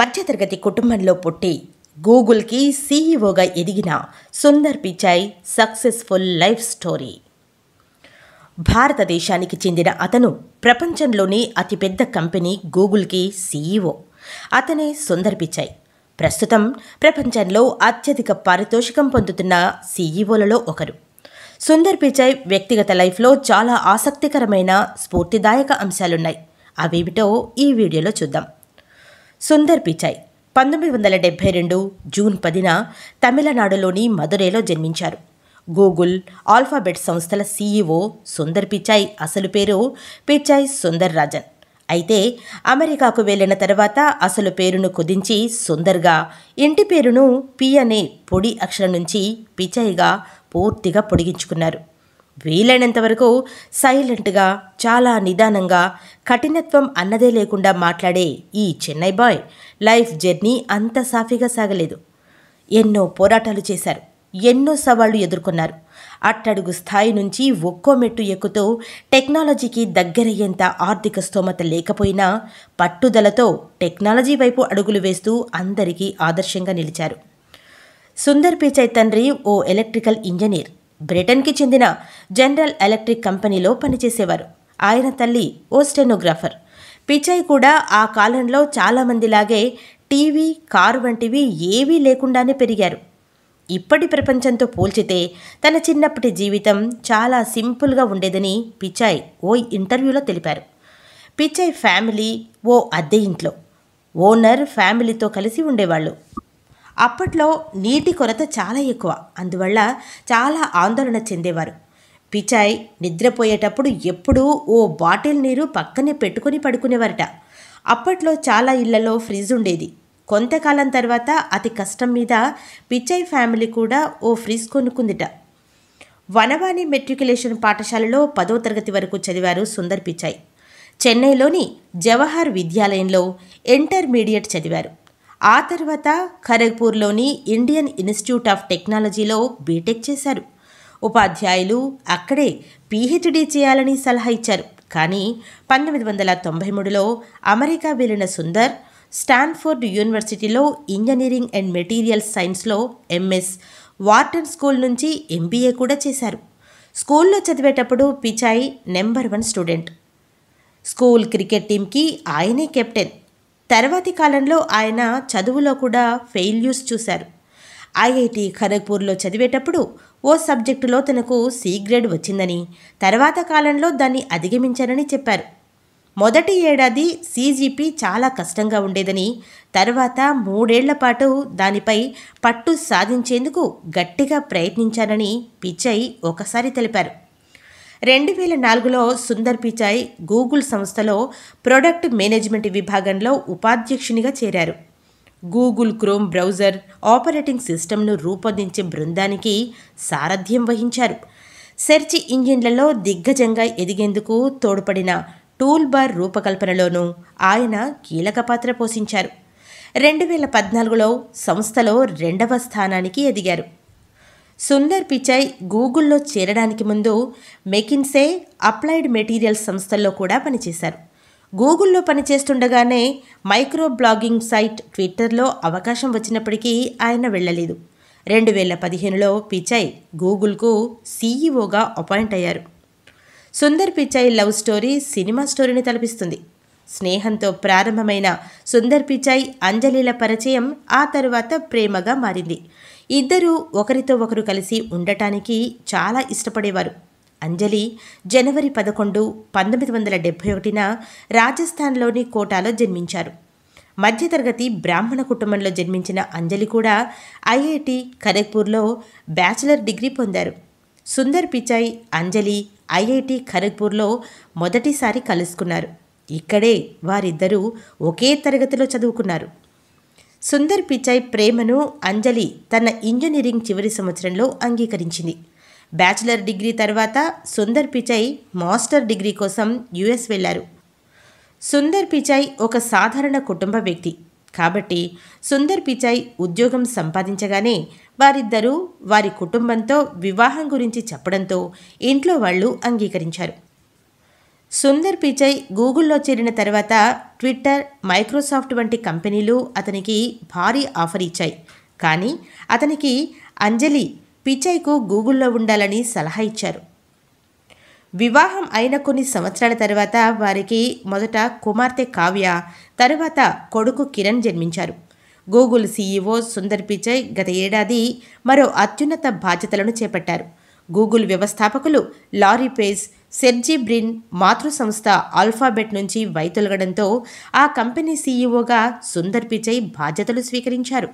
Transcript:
మధ్యతరగతి కుటుంబంలో పుట్టి గూగుల్కి సీఈఓగా ఎదిగిన Sundar Pichai successful life story భారతదేశానికి చెందిన అతను ప్రపంచంలోనే అతిపెద్ద కంపెనీ గూగుల్కి సీఈఓ అతనే సుందర్ పిచాయ్ ప్రస్తుతం ప్రపంచంలో అత్యధిక పారితోషికం పొందుతున్న సీఈఓలలో ఒకరు సుందర్ పిచాయ్ వ్యక్తిగత లైఫ్లో చాలా ఆసక్తికరమైన స్ఫూర్తిదాయక అంశాలున్నాయి అవేమిటో ఈ వీడియోలో చూద్దాం సుందర్ పిచాయ్ పంతొమ్మిది వందల డెబ్భై రెండు జూన్ పదిన తమిళనాడులోని మదురైలో జన్మించారు గూగుల్ ఆల్ఫాబెట్ సంస్థల సీఈఓ సుందర్ పిచాయ్ అసలు పేరు పిచాయ్ సుందర్ రాజన్ అయితే అమెరికాకు వెళ్ళిన తర్వాత అసలు పేరును కుదించి సుందర్గా ఇంటి పేరును పి అనే పొడి అక్షరం నుంచి పిచాయిగా పూర్తిగా పొడిగించుకున్నారు వీలైనంతవరకు సైలెంట్గా చాలా నిదానంగా కఠినత్వం అన్నదే లేకుండా మాట్లాడే ఈ చెన్నై బాయ్ లైఫ్ జర్నీ అంత సాఫీగా సాగలేదు ఎన్నో పోరాటాలు చేశారు ఎన్నో సవాళ్లు ఎదుర్కొన్నారు అట్టడుగు స్థాయి నుంచి ఒక్కో మెట్టు ఎక్కుతూ టెక్నాలజీకి దగ్గరయ్యేంత ఆర్థిక స్తోమత లేకపోయినా పట్టుదలతో టెక్నాలజీ వైపు అడుగులు వేస్తూ అందరికీ ఆదర్శంగా నిలిచారు సుందర్ పిచై తండ్రి ఓ ఎలక్ట్రికల్ ఇంజనీర్ బ్రిటన్కి చెందిన జనరల్ ఎలక్ట్రిక్ కంపెనీలో పనిచేసేవారు ఆయన తల్లి ఓ స్టెనోగ్రాఫర్ పిచై కూడా ఆ కాలంలో చాలామందిలాగే టీవీ కారు వంటివి ఏవీ లేకుండానే పెరిగారు ఇప్పటి ప్రపంచంతో పోల్చితే తన చిన్నప్పటి జీవితం చాలా సింపుల్గా ఉండేదని పిచాయ్ ఓ ఇంటర్వ్యూలో తెలిపారు పిచాయ్ ఫ్యామిలీ ఓ అద్దె ఇంట్లో ఓనర్ ఫ్యామిలీతో కలిసి ఉండేవాళ్ళు అప్పట్లో నీటి కొరత చాలా ఎక్కువ అందువల్ల చాలా ఆందోళన చెందేవారు పిచాయ్ నిద్రపోయేటప్పుడు ఎప్పుడూ ఓ బాటిల్ నీరు పక్కనే పెట్టుకొని పడుకునేవారట అప్పట్లో చాలా ఇళ్లలో ఫ్రిడ్జ్ ఉండేది కొంతకాలం తర్వాత అతి కష్టం మీద పిచ్చాయ్ ఫ్యామిలీ కూడా ఓ ఫ్రిడ్జ్ కొనుక్కుందిట వనవాణి మెట్రికులేషన్ పాఠశాలలో పదో తరగతి వరకు చదివారు సుందర్ పిచాయ్ చెన్నైలోని జవహర్ విద్యాలయంలో ఇంటర్మీడియట్ చదివారు ఆ తర్వాత ఖరగ్పూర్లోని ఇండియన్ ఇన్స్టిట్యూట్ ఆఫ్ టెక్నాలజీలో బీటెక్ చేశారు ఉపాధ్యాయులు అక్కడే పీహెచ్డీ చేయాలని సలహా ఇచ్చారు కానీ పంతొమ్మిది వందల తొంభై మూడులో అమెరికా వెళ్ళిన సుందర్ స్టాన్ఫోర్డ్ యూనివర్సిటీలో ఇంజనీరింగ్ అండ్ మెటీరియల్ సైన్స్లో ఎంఎస్ వార్టన్ స్కూల్ నుంచి ఎంబీఏ కూడా చేశారు స్కూల్లో చదివేటప్పుడు Pichai number one student school cricket టీంకి ఆయనే కెప్టెన్ తర్వాతి కాలంలో ఆయన చదువులో కూడా ఫెయిల్యూస్ చూశారు ఐఐటి ఖరగ్పూర్లో చదివేటప్పుడు ఓ సబ్జెక్టులో తనకు సి గ్రేడ్ వచ్చిందని తర్వాత కాలంలో దాన్ని అధిగమించారని చెప్పారు మొదటి ఏడాది సీజీపీ చాలా కష్టంగా ఉండేదని తర్వాత మూడేళ్ల పాటు దానిపై పట్టు సాధించేందుకు గట్టిగా ప్రయత్నించారని పిచ్చయ్ ఒకసారి తెలిపారు రెండు వేల నాలుగులో సుందర్ పిచాయ్ గూగుల్ సంస్థలో ప్రొడక్ట్ మేనేజ్మెంట్ విభాగంలో ఉపాధ్యక్షునిగా చేరారు గూగుల్ క్రోమ్ బ్రౌజర్ ఆపరేటింగ్ సిస్టమ్ను రూపొందించే బృందానికి సారథ్యం వహించారు సెర్చ్ ఇంజిన్లలో దిగ్గజంగా ఎదిగేందుకు తోడ్పడిన టూల్ బార్ రూపకల్పనలోనూ ఆయన కీలక పాత్ర పోషించారు రెండు వేల పద్నాలుగులో సంస్థలో రెండవ స్థానానికి ఎదిగారు సుందర్ పిచాయ్ గూగుల్లో చేరడానికి ముందు మెకిన్సే అప్లైడ్ మెటీరియల్ సంస్థల్లో కూడా పనిచేశారు గూగుల్లో పనిచేస్తుండగానే మైక్రో బ్లాగింగ్ సైట్ ట్విట్టర్లో అవకాశం వచ్చినప్పటికీ ఆయన వెళ్ళలేదు రెండు వేల పదిహేనులో పిచాయ్ గూగుల్కు సీఈఓగా అపాయింట్ అయ్యారు Sundar Pichai love story cinema స్టోరీని తలపిస్తుంది స్నేహంతో ప్రారంభమైన సుందర్ పిచాయ్ అంజలిల పరిచయం ఆ తరువాత ప్రేమగా మారింది ఇద్దరూ ఒకరితో ఒకరు కలిసి ఉండటానికి చాలా ఇష్టపడేవారు అంజలి జనవరి పదకొండు పంతొమ్మిది వందల డెబ్భై ఒకటిన రాజస్థాన్లోని కోటాలో జన్మించారు మధ్యతరగతి బ్రాహ్మణ కుటుంబంలో జన్మించిన అంజలి కూడా ఐఐటి ఖరగ్పూర్లో బ్యాచిలర్ డిగ్రీ పొందారు సుందర్ పిచాయ్ అంజలి ఐఐటి ఖరగ్పూర్లో మొదటిసారి కలుసుకున్నారు ఇక్కడే వారిద్దరూ ఒకే తరగతిలో చదువుకున్నారు సుందర్ పిచాయ్ ప్రేమను అంజలి తన ఇంజనీరింగ్ చివరి సంవత్సరంలో అంగీకరించింది బ్యాచిలర్ డిగ్రీ తర్వాత సుందర్ పిచాయ్ మాస్టర్ డిగ్రీ కోసం యుఎస్ వెళ్లారు సుందర్ పిచాయ్ ఒక సాధారణ కుటుంబ వ్యక్తి కాబట్టి సుందర్ పిచాయ్ ఉద్యోగం సంపాదించగానే వారిద్దరూ వారి కుటుంబంతో వివాహం గురించి చెప్పడంతో ఇంట్లో వాళ్ళు అంగీకరించారు సుందర్ పిచై గూగుల్లో చేరిన తర్వాత ట్విట్టర్ మైక్రోసాఫ్ట్ వంటి కంపెనీలు అతనికి భారీ ఆఫర్ ఇచ్చాయి కానీ అతనికి అంజలి పిచైకు గూగుల్లో ఉండాలని సలహా ఇచ్చారు వివాహం అయిన కొన్ని సంవత్సరాల తర్వాత వారికి మొదట కుమార్తె కావ్య తరువాత కొడుకు కిరణ్ జన్మించారు గూగుల్ సీఈఓ సుందర్ పిచై గత ఏడాది మరో అత్యున్నత బాధ్యతలను చేపట్టారు గూగుల్ వ్యవస్థాపకులు లారీ పేజ్ బ్రిన్ మాతృ సంస్థ ఆల్ఫాబెట్ నుంచి వైతొలగడంతో ఆ కంపెనీ సీఈఓగా సుందర్ పిచై బాధ్యతలు స్వీకరించారు